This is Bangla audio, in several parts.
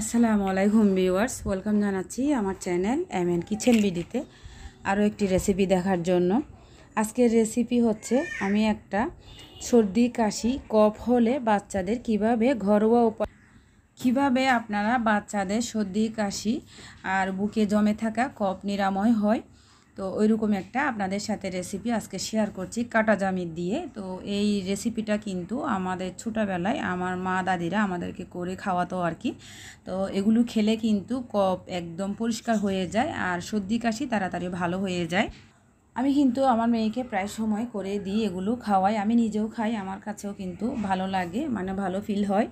আসসালামু আলাইকুম ভিউয়ার্স ওয়েলকাম জানাচ্ছি আমার চ্যানেল এম এন কিচেন বিডিতে আরও একটি রেসিপি দেখার জন্য আজকের রেসিপি হচ্ছে আমি একটা সর্দি কাশি কফ হলে বাচ্চাদের কিভাবে ঘরোয়া উপায় কীভাবে আপনারা বাচ্চাদের সর্দি কাশি আর বুকে জমে থাকা কফ নিরাময় হয় তো ওইরকম একটা আপনাদের সাথে রেসিপি আজকে শেয়ার করছি কাটা জামির দিয়ে তো এই রেসিপিটা কিন্তু আমাদের ছোটোবেলায় আমার মা দাদিরা আমাদেরকে করে খাওয়াতো আর কি তো এগুলো খেলে কিন্তু কপ একদম পরিষ্কার হয়ে যায় আর সর্দি কাশি তাড়াতাড়ি ভালো হয়ে যায় আমি কিন্তু আমার মেয়েকে প্রায় সময় করে দিই এগুলো খাওয়াই আমি নিজেও খাই আমার কাছেও কিন্তু ভালো লাগে মানে ভালো ফিল হয়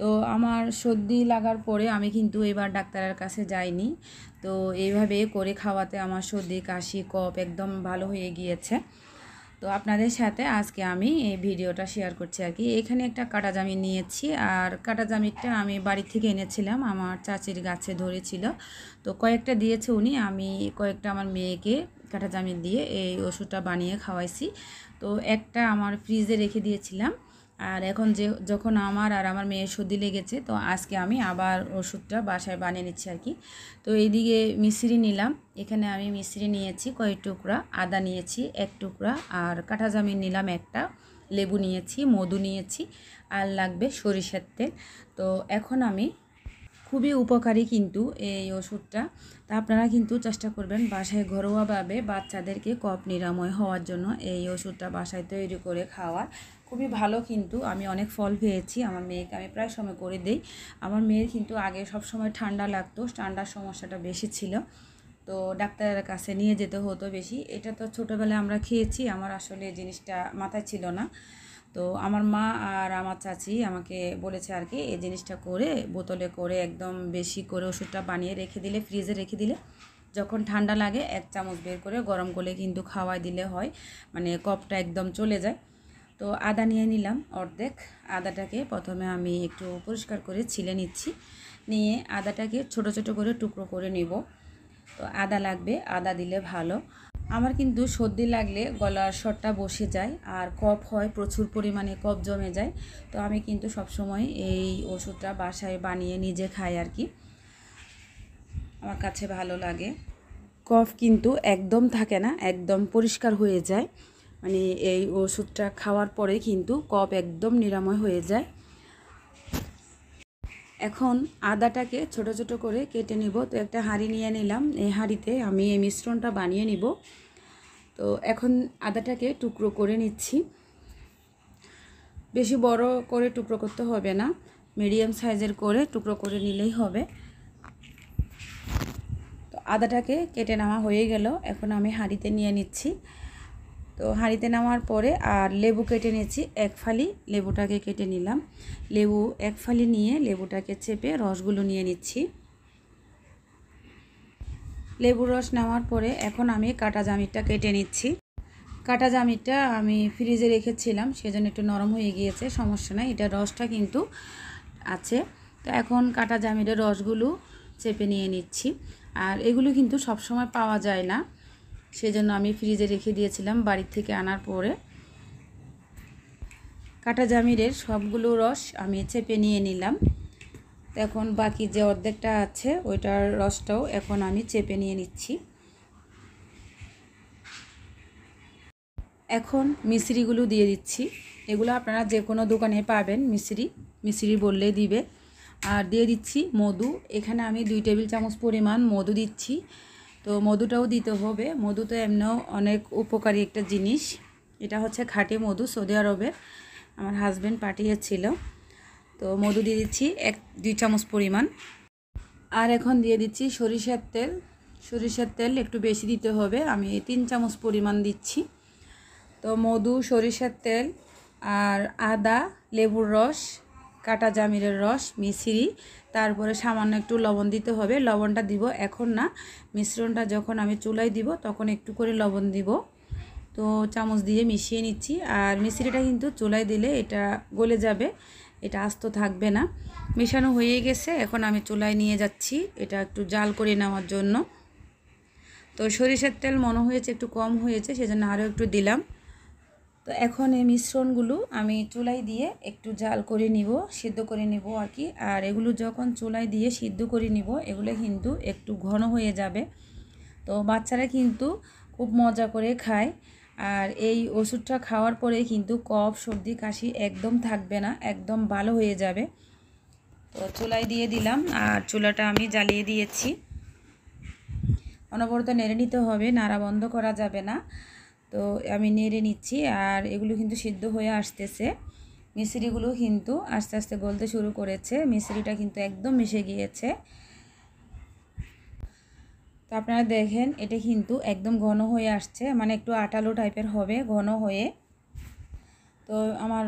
তো আমার সর্দি লাগার পরে আমি কিন্তু এবার ডাক্তারের কাছে যাইনি তো এইভাবে করে খাওয়াতে আমার সর্দি কাশি কপ একদম ভালো হয়ে গিয়েছে তো আপনাদের সাথে আজকে আমি এই ভিডিওটা শেয়ার করছি আর কি এখানে একটা কাটা জামি নিয়েছি আর কাটা জামিটা আমি বাড়ি থেকে এনেছিলাম আমার চাচির গাছে ধরেছিল তো কয়েকটা দিয়েছে উনি আমি কয়েকটা আমার মেয়েকে কাঁঠা জামিন দিয়ে এই ওষুধটা বানিয়ে খাওয়াইছি তো একটা আমার ফ্রিজে রেখে দিয়েছিলাম আর এখন যে যখন আমার আর আমার মেয়ের সর্দি লেগেছে তো আজকে আমি আবার ওষুধটা বাসায় বানিয়ে নিচ্ছি আর কি তো এইদিকে মিশ্রি নিলাম এখানে আমি মিশ্রি নিয়েছি কয়েক টুকরা আদা নিয়েছি এক টুকরা আর কাঁটা জামিন নিলাম একটা লেবু নিয়েছি মধু নিয়েছি আর লাগবে সরিষার তেল তো এখন আমি খুবই উপকারী কিন্তু এই ওষুধটা তা আপনারা কিন্তু চেষ্টা করবেন বাসায় ঘরোয়াভাবে বাচ্চাদেরকে কপ নিরাময় হওয়ার জন্য এই ওষুধটা বাসায় তৈরি করে খাওয়ার খুবই ভালো কিন্তু আমি অনেক ফল পেয়েছি আমার মেয়েকে আমি প্রায় সময় করে দিই আমার মেয়ের কিন্তু আগে সব সময় ঠান্ডা লাগতো ঠান্ডার সমস্যাটা বেশি ছিল তো ডাক্তারের কাছে নিয়ে যেতে হতো বেশি এটা তো ছোটোবেলায় আমরা খেয়েছি আমার আসলে জিনিসটা মাথায় ছিল না তো আমার মা আর আমার চাচি আমাকে বলেছে আর কি এই জিনিসটা করে বোতলে করে একদম বেশি করে ওষুধটা বানিয়ে রেখে দিলে ফ্রিজে রেখে দিলে যখন ঠান্ডা লাগে এক চামচ বের করে গরম করে কিন্তু খাওয়াই দিলে হয় মানে কপটা একদম চলে যায় তো আদা নিয়ে নিলাম অর্ধেক আদাটাকে প্রথমে আমি একটু পরিষ্কার করে ছিলে নিচ্ছি নিয়ে আদাটাকে ছোট ছোট করে টুকরো করে নেব তো আদা লাগবে আদা দিলে ভালো আমার কিন্তু সর্দি লাগলে গলার স্বরটা বসে যায় আর কফ হয় প্রচুর পরিমাণে কফ জমে যায় তো আমি কিন্তু সবসময় এই ওষুধটা বাসায় বানিয়ে নিজে খাই আর কি আমার কাছে ভালো লাগে কফ কিন্তু একদম থাকে না একদম পরিষ্কার হয়ে যায় মানে এই ওষুধটা খাওয়ার পরে কিন্তু কফ একদম নিরাময় হয়ে যায় এখন আদাটাকে ছোট ছোট করে কেটে নিব তো একটা হাঁড়ি নিয়ে নিলাম এই হাঁড়িতে আমি এই মিশ্রণটা বানিয়ে নিব তো এখন আদাটাকে টুকরো করে নিচ্ছি বেশি বড় করে টুকরো করতে হবে না মিডিয়াম সাইজের করে টুকরো করে নিলেই হবে তো আদাটাকে কেটে নেওয়া হয়ে গেল এখন আমি হাঁড়িতে নিয়ে নিচ্ছি তো হাঁড়িতে নামার পরে আর লেবু কেটে নিয়েছি এক ফালি লেবুটাকে কেটে নিলাম লেবু এক ফালি নিয়ে লেবুটাকে চেপে রসগুলো নিয়ে নিচ্ছি লেবুর রস নেওয়ার পরে এখন আমি কাটা জামিটা কেটে নিচ্ছি কাটা জামিটা আমি ফ্রিজে রেখেছিলাম সেজন্য একটু নরম হয়ে গিয়েছে সমস্যা নাই এটা রসটা কিন্তু আছে তো এখন কাটা জামিটা রসগুলো চেপে নিয়ে নিচ্ছি আর এগুলো কিন্তু সব সময় পাওয়া যায় না সেজন্য আমি ফ্রিজে রেখে দিয়েছিলাম বাড়ির থেকে আনার পরে কাটা জামিরের সবগুলো রস আমি চেপে নিয়ে নিলাম এখন বাকি যে অর্ধেকটা আছে ওইটার রসটাও এখন আমি চেপে নিয়ে নিচ্ছি এখন মিশ্রিগুলো দিয়ে দিচ্ছি এগুলো আপনারা যে কোনো দোকানে পাবেন মিশ্রি মিশ্রি বললেই দিবে আর দিয়ে দিচ্ছি মধু এখানে আমি দুই টেবিল চামচ পরিমাণ মধু দিচ্ছি তো মধুটাও দিতে হবে মধু তো এমনিও অনেক উপকারী একটা জিনিস এটা হচ্ছে খাঁটি মধু সৌদি আরবে আমার হাজব্যান্ড পাঠিয়েছিল তো মধু দিয়ে দিচ্ছি এক দুই চামচ পরিমাণ আর এখন দিয়ে দিচ্ছি সরিষার তেল সরিষার তেল একটু বেশি দিতে হবে আমি তিন চামচ পরিমাণ দিচ্ছি তো মধু সরিষার তেল আর আদা লেবুর রস কাটা জামিরের রস মিশ্রি তারপরে সামান্য একটু লবণ দিতে হবে লবণটা দিব এখন না মিশ্রণটা যখন আমি চুলায় দিব তখন একটু করে লবণ দিব তো চামচ দিয়ে মিশিয়ে নিচ্ছি আর মিশ্রিটা কিন্তু চুলায় দিলে এটা গলে যাবে এটা আস্ত থাকবে না মেশানো হয়ে গেছে এখন আমি চুলায় নিয়ে যাচ্ছি এটা একটু জাল করে নেওয়ার জন্য তো সরিষার তেল মনে হয়েছে একটু কম হয়েছে সেজন্য আরও একটু দিলাম তো এখন এই মিশ্রণগুলো আমি চুলাই দিয়ে একটু জাল করে নিব সিদ্ধ করে নিব আর কি আর এগুলো যখন চুলাই দিয়ে সিদ্ধ করে নিব এগুলো কিন্তু একটু ঘন হয়ে যাবে তো বাচ্চারা কিন্তু খুব মজা করে খায় আর এই ওষুধটা খাওয়ার পরে কিন্তু কফ সর্দি কাশি একদম থাকবে না একদম ভালো হয়ে যাবে তো চুলাই দিয়ে দিলাম আর চুলাটা আমি জ্বালিয়ে দিয়েছি অনবরত নেড়ে নিতে হবে নাড়া বন্ধ করা যাবে না তো আমি নেড়ে নিচ্ছি আর এগুলো কিন্তু সিদ্ধ হয়ে আসতেছে মিশ্রিগুলো কিন্তু আস্তে আস্তে গলতে শুরু করেছে মিশ্রিটা কিন্তু একদম মিশে গিয়েছে তো আপনারা দেখেন এটা কিন্তু একদম ঘন হয়ে আসছে মানে একটু আটালো টাইপের হবে ঘন হয়ে তো আমার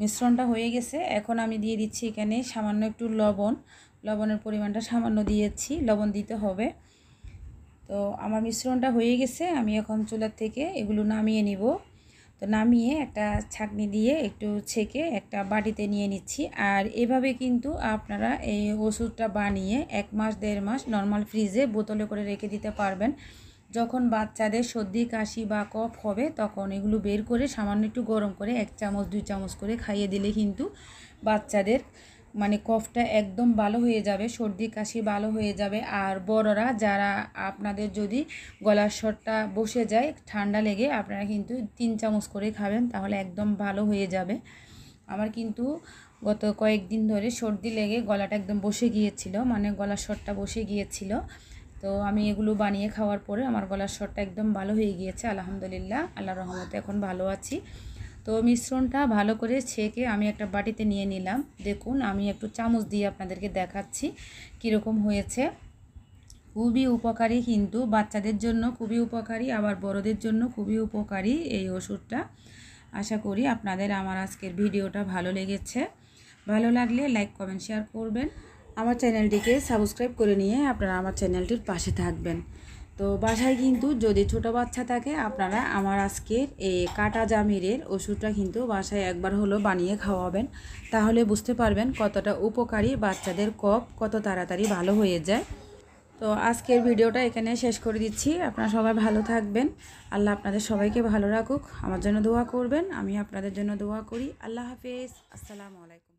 মিশ্রণটা হয়ে গেছে এখন আমি দিয়ে দিচ্ছি এখানে সামান্য একটু লবণ লবণের পরিমাণটা সামান্য দিয়েছি লবণ দিতে হবে তো আমার মিশ্রণটা হয়ে গেছে আমি এখন চুলার থেকে এগুলো নামিয়ে নিব তো নামিয়ে একটা ছাকনি দিয়ে একটু ছেঁকে একটা বাটিতে নিয়ে নিচ্ছি আর এভাবে কিন্তু আপনারা এই ওষুধটা বানিয়ে এক মাস দেড় মাস নর্মাল ফ্রিজে বোতলে করে রেখে দিতে পারবেন যখন বাচ্চাদের সর্দি কাশি বা কফ হবে তখন এগুলো বের করে সামান্য একটু গরম করে এক চামচ দুই চামচ করে খাইয়ে দিলে কিন্তু বাচ্চাদের মানে কফটা একদম ভালো হয়ে যাবে সর্দি কাশি ভালো হয়ে যাবে আর বড়রা যারা আপনাদের যদি গলার স্বরটা বসে যায় ঠান্ডা লেগে আপনারা কিন্তু তিন চামচ করে খাবেন তাহলে একদম ভালো হয়ে যাবে আমার কিন্তু গত কয়েকদিন ধরে সর্দি লেগে গলাটা একদম বসে গিয়েছিল মানে গলার স্বরটা বসে গিয়েছিল তো আমি এগুলো বানিয়ে খাওয়ার পরে আমার গলার স্বরটা একদম ভালো হয়ে গিয়েছে আলহামদুলিল্লাহ আল্লাহ রহমতে এখন ভালো আছি তো মিশ্রণটা ভালো করে ছেঁকে আমি একটা বাটিতে নিয়ে নিলাম দেখুন আমি একটু চামচ দিয়ে আপনাদেরকে দেখাচ্ছি কীরকম হয়েছে খুবই উপকারী কিন্তু বাচ্চাদের জন্য খুবই উপকারী আবার বড়দের জন্য খুবই উপকারী এই ওষুধটা আশা করি আপনাদের আমার আজকের ভিডিওটা ভালো লেগেছে ভালো লাগলে লাইক কমেন্ট শেয়ার করবেন আমার চ্যানেলটিকে সাবস্ক্রাইব করে নিয়ে আপনারা আমার চ্যানেলটির পাশে থাকবেন তো বাসায় কিন্তু যদি ছোট বাচ্চা থাকে আপনারা আমার আজকের এই কাটা জামিরের ওষুধটা কিন্তু বাসায় একবার হলো বানিয়ে খাওয়াবেন তাহলে বুঝতে পারবেন কতটা উপকারী বাচ্চাদের কপ কত তাড়াতাড়ি ভালো হয়ে যায় তো আজকের ভিডিওটা এখানে শেষ করে দিচ্ছি আপনারা সবাই ভালো থাকবেন আল্লাহ আপনাদের সবাইকে ভালো রাখুক আমার জন্য দোয়া করবেন আমি আপনাদের জন্য দোয়া করি আল্লাহ হাফেজ আসসালামু আলাইকুম